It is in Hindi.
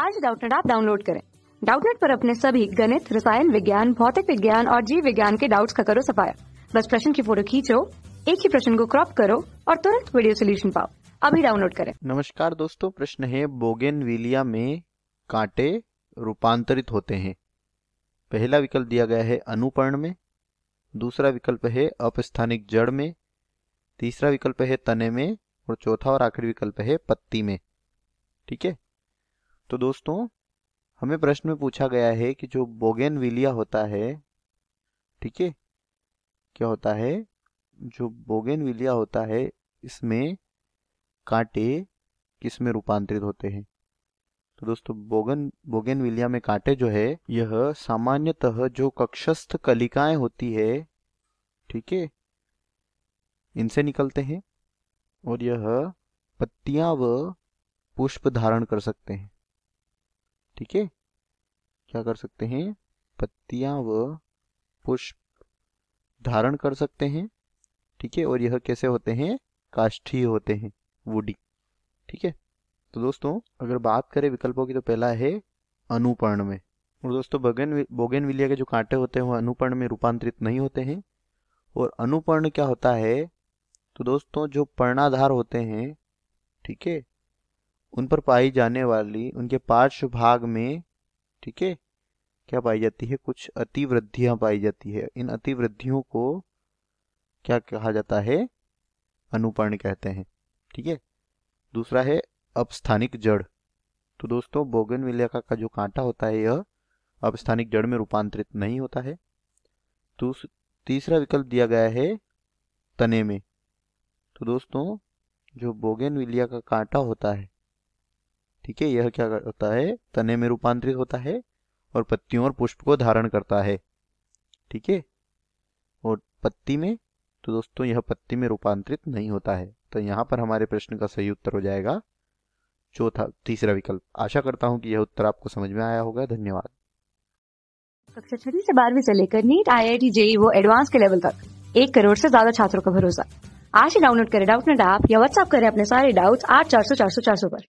आज डाउटनेट आप डाउनलोड करें डाउटनेट पर अपने सभी गणित रसायन विज्ञान भौतिक विज्ञान और जीव विज्ञान के डाउट्स का करो सफाया बस प्रश्न की फोटो खींचो एक ही प्रश्न को क्रॉप करो और तुरंत वीडियो सोल्यूशन पाओ अभी डाउनलोड करें नमस्कार दोस्तों प्रश्न है बोगेन में कांटे रूपांतरित होते हैं पहला विकल्प दिया गया है अनुपर्ण में दूसरा विकल्प है अपस्थानिक जड़ में तीसरा विकल्प है तने में और चौथा और आखिरी विकल्प है पत्ती में ठीक है तो दोस्तों हमें प्रश्न में पूछा गया है कि जो बोगेन विलिया होता है ठीक है क्या होता है जो बोगेन विलिया होता है इसमें कांटे किस में रूपांतरित होते हैं तो दोस्तों बोगन बोगेनविलिया में कांटे जो है यह सामान्यतः जो कक्षस्थ कलिकाएं होती है ठीक है इनसे निकलते हैं और यह पत्तियां व पुष्प धारण कर सकते हैं ठीक है क्या कर सकते हैं पत्तियां व पुष्प धारण कर सकते हैं ठीक है और यह कैसे होते हैं काष्ठी होते हैं वुडी ठीक है तो दोस्तों अगर बात करें विकल्पों की तो पहला है अनुपर्ण में और दोस्तों बगेन बोगेन के जो कांटे होते हैं वो अनुपर्ण में रूपांतरित नहीं होते हैं और अनुपर्ण क्या होता है तो दोस्तों जो पर्णाधार होते हैं ठीक है उन पर पाई जाने वाली उनके पार्श्व भाग में ठीक है क्या पाई जाती है कुछ अतिवृद्धियां पाई जाती है इन अतिवृद्धियों को क्या कहा जाता है अनुपर्ण कहते हैं ठीक है दूसरा है अपस्थानिक जड़ तो दोस्तों बोगन का, का जो कांटा होता है यह अपस्थानिक जड़ में रूपांतरित नहीं होता है तीसरा विकल्प दिया गया है तने में तो दोस्तों जो बोगेन का कांटा होता है ठीक है यह क्या होता है तने में रूपांतरित होता है और पत्तियों और पुष्प को धारण करता है ठीक है और पत्ती में तो दोस्तों यह पत्ती में रूपांतरित नहीं होता है तो यहाँ पर हमारे प्रश्न का सही उत्तर हो जाएगा चौथा तीसरा विकल्प आशा करता हूँ कि यह उत्तर आपको समझ में आया होगा धन्यवाद कक्षा छठी से बारहवीं से लेकर NEET I I T JEE वो एडवांस के लेवल तक एक करोड़ से ज्यादा छात्रों का भरोसा आज ही डाउनलोड करें डाउट नेट ऐप या व्हाट्सअप करें अपने सारे डाउट्स आठ चार सौ चार सौ चार सौ पर